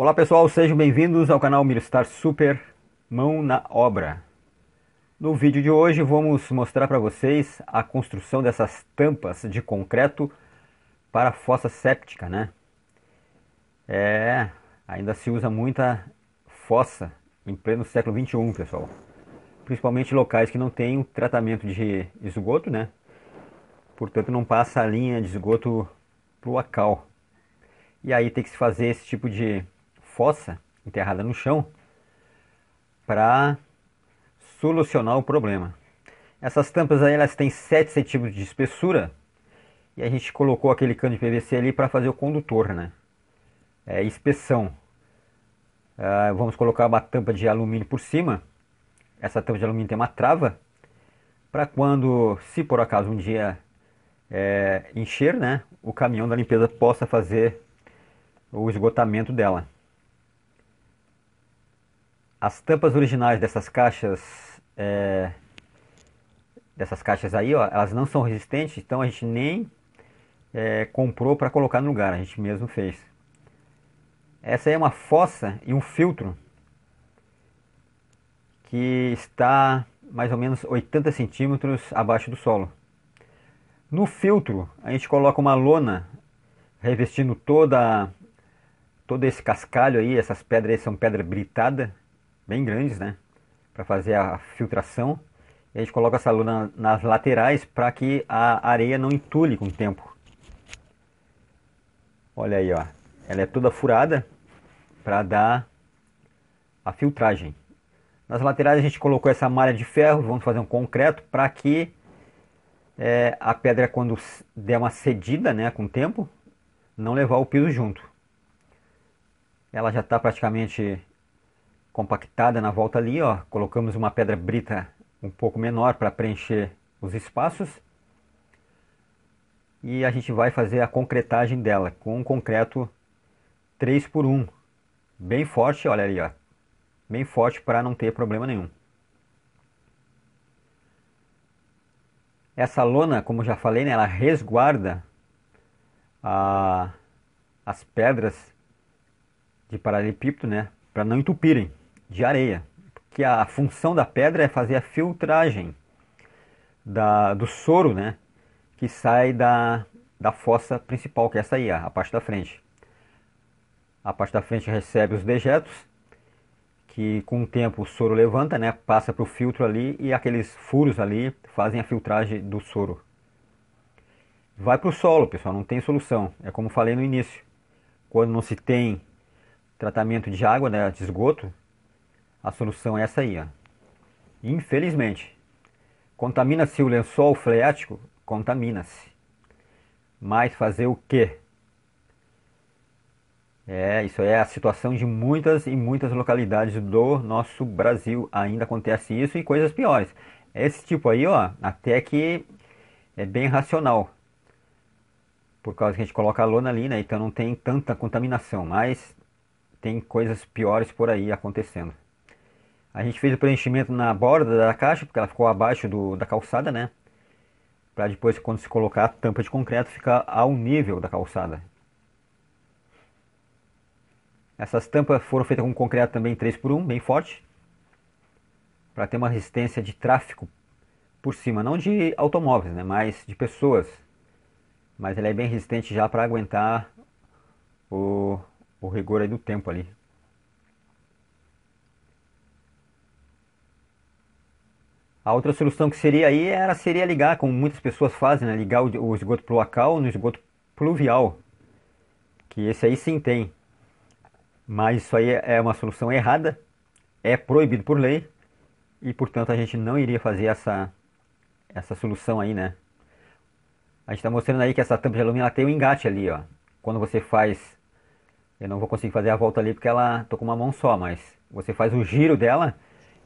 Olá pessoal, sejam bem-vindos ao canal Mirstar Super Mão na Obra. No vídeo de hoje vamos mostrar para vocês a construção dessas tampas de concreto para fossa séptica, né? É, ainda se usa muita fossa em pleno século 21, pessoal. Principalmente locais que não têm tratamento de esgoto, né? Portanto, não passa a linha de esgoto para o acal. E aí tem que se fazer esse tipo de fossa enterrada no chão para solucionar o problema. Essas tampas aí elas têm 7 centímetros de espessura e a gente colocou aquele cano de PVC ali para fazer o condutor, né? É, inspeção. Ah, vamos colocar uma tampa de alumínio por cima. Essa tampa de alumínio tem uma trava para quando, se por acaso um dia é, encher, né, o caminhão da limpeza possa fazer o esgotamento dela. As tampas originais dessas caixas, é, dessas caixas aí, ó, elas não são resistentes, então a gente nem é, comprou para colocar no lugar, a gente mesmo fez. Essa aí é uma fossa e um filtro que está mais ou menos 80 centímetros abaixo do solo. No filtro, a gente coloca uma lona revestindo toda todo esse cascalho aí, essas pedras aí são pedra britada, bem grandes, né? Para fazer a filtração. E a gente coloca essa lona nas laterais para que a areia não entule com o tempo. Olha aí, ó. Ela é toda furada para dar a filtragem. Nas laterais a gente colocou essa malha de ferro, vamos fazer um concreto para que é, a pedra quando der uma cedida né, com o tempo, não levar o piso junto. Ela já está praticamente compactada na volta ali, ó, colocamos uma pedra brita um pouco menor para preencher os espaços. E a gente vai fazer a concretagem dela com um concreto 3 por 1 bem forte, olha ali, ó, bem forte para não ter problema nenhum. Essa lona, como já falei, né, ela resguarda a, as pedras de paralelepípedo, né, para não entupirem de areia, que a função da pedra é fazer a filtragem da, do soro, né, que sai da, da fossa principal, que é essa aí, a parte da frente. A parte da frente recebe os dejetos, que com o tempo o soro levanta, né, passa para o filtro ali e aqueles furos ali fazem a filtragem do soro. Vai para o solo, pessoal, não tem solução. É como falei no início. Quando não se tem tratamento de água, né, de esgoto, a solução é essa aí, ó. Infelizmente. Contamina-se o lençol freático? Contamina-se. Mas fazer o quê? É, isso é a situação de muitas e muitas localidades do nosso Brasil. Ainda acontece isso e coisas piores. Esse tipo aí, ó, até que é bem racional. Por causa que a gente coloca a lona ali, né? Então não tem tanta contaminação, mas tem coisas piores por aí acontecendo. A gente fez o preenchimento na borda da caixa, porque ela ficou abaixo do, da calçada, né? Para depois, quando se colocar a tampa de concreto, ficar ao nível da calçada. Essas tampas foram feitas com concreto também 3x1, bem forte, para ter uma resistência de tráfego por cima, não de automóveis, né, mas de pessoas. Mas ela é bem resistente já para aguentar o, o rigor aí do tempo ali. A outra solução que seria aí era, seria ligar, como muitas pessoas fazem, né? ligar o, o esgoto cloacal no esgoto pluvial, que esse aí sim tem. Mas isso aí é uma solução errada, é proibido por lei, e portanto a gente não iria fazer essa, essa solução aí, né? A gente está mostrando aí que essa tampa de alumínio ela tem um engate ali, ó. Quando você faz, eu não vou conseguir fazer a volta ali porque ela tô com uma mão só, mas você faz o giro dela,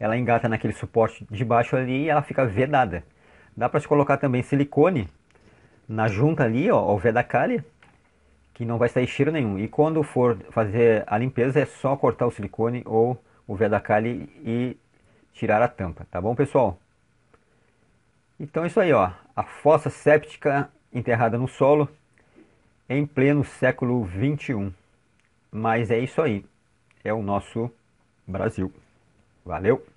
ela engata naquele suporte de baixo ali e ela fica vedada. Dá para se colocar também silicone na junta ali, ó, ao calha, que não vai sair cheiro nenhum. E quando for fazer a limpeza é só cortar o silicone ou o calha e tirar a tampa, tá bom, pessoal? Então é isso aí, ó, a fossa séptica enterrada no solo em pleno século 21. Mas é isso aí. É o nosso Brasil. Valeu!